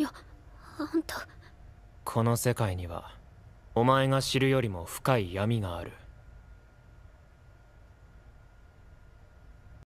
よ本当この世界にはお前が知るよりも深い闇がある